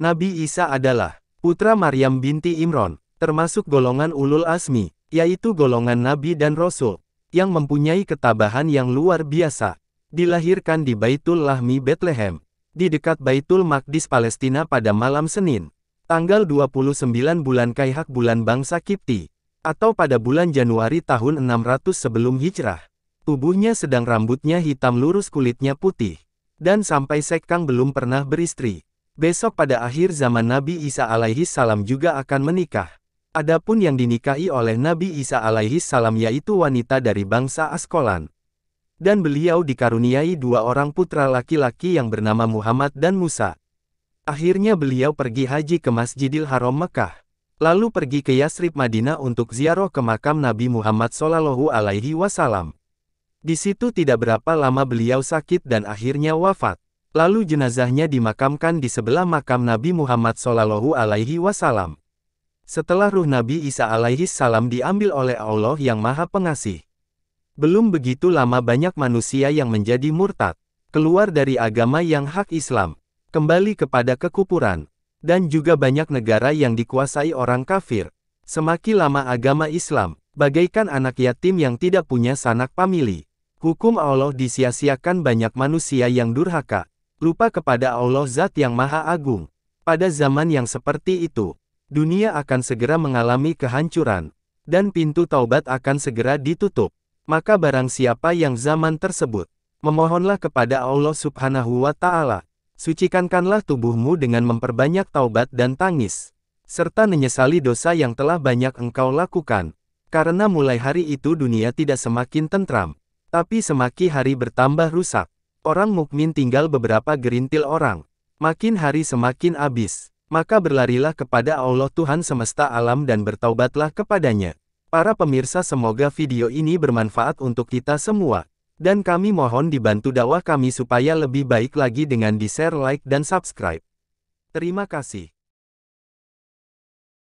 Nabi Isa adalah putra Maryam binti Imron, termasuk golongan ulul asmi, yaitu golongan nabi dan rasul, yang mempunyai ketabahan yang luar biasa dilahirkan di Baitul Lahmi Bethlehem, di dekat Baitul Maqdis Palestina pada malam Senin, tanggal 29 bulan Kaihak bulan bangsa Kipti, atau pada bulan Januari tahun 600 sebelum hijrah. Tubuhnya sedang rambutnya hitam lurus kulitnya putih, dan sampai Sekang belum pernah beristri. Besok pada akhir zaman Nabi Isa alaihi salam juga akan menikah. Adapun yang dinikahi oleh Nabi Isa alaihi salam yaitu wanita dari bangsa Askolan dan beliau dikaruniai dua orang putra laki-laki yang bernama Muhammad dan Musa. Akhirnya beliau pergi haji ke Masjidil Haram Mekah, lalu pergi ke Yasrib Madinah untuk ziarah ke makam Nabi Muhammad Shallallahu Alaihi Wasallam. Di situ tidak berapa lama beliau sakit dan akhirnya wafat. Lalu jenazahnya dimakamkan di sebelah makam Nabi Muhammad Shallallahu Alaihi Wasallam. Setelah ruh Nabi Isa alaihi salam diambil oleh Allah yang Maha Pengasih, belum begitu lama banyak manusia yang menjadi murtad, keluar dari agama yang hak Islam, kembali kepada kekupuran, dan juga banyak negara yang dikuasai orang kafir. Semakin lama agama Islam, bagaikan anak yatim yang tidak punya sanak famili. Hukum Allah disia-siakan banyak manusia yang durhaka, lupa kepada Allah Zat yang Maha Agung. Pada zaman yang seperti itu, dunia akan segera mengalami kehancuran, dan pintu taubat akan segera ditutup. Maka barang siapa yang zaman tersebut, memohonlah kepada Allah subhanahu wa ta'ala, sucikankanlah tubuhmu dengan memperbanyak taubat dan tangis, serta menyesali dosa yang telah banyak engkau lakukan, karena mulai hari itu dunia tidak semakin tentram, tapi semakin hari bertambah rusak. Orang mukmin tinggal beberapa gerintil orang, makin hari semakin abis maka berlarilah kepada Allah Tuhan semesta alam dan bertaubatlah kepadanya. Para pemirsa semoga video ini bermanfaat untuk kita semua. Dan kami mohon dibantu dakwah kami supaya lebih baik lagi dengan di-share like dan subscribe. Terima kasih.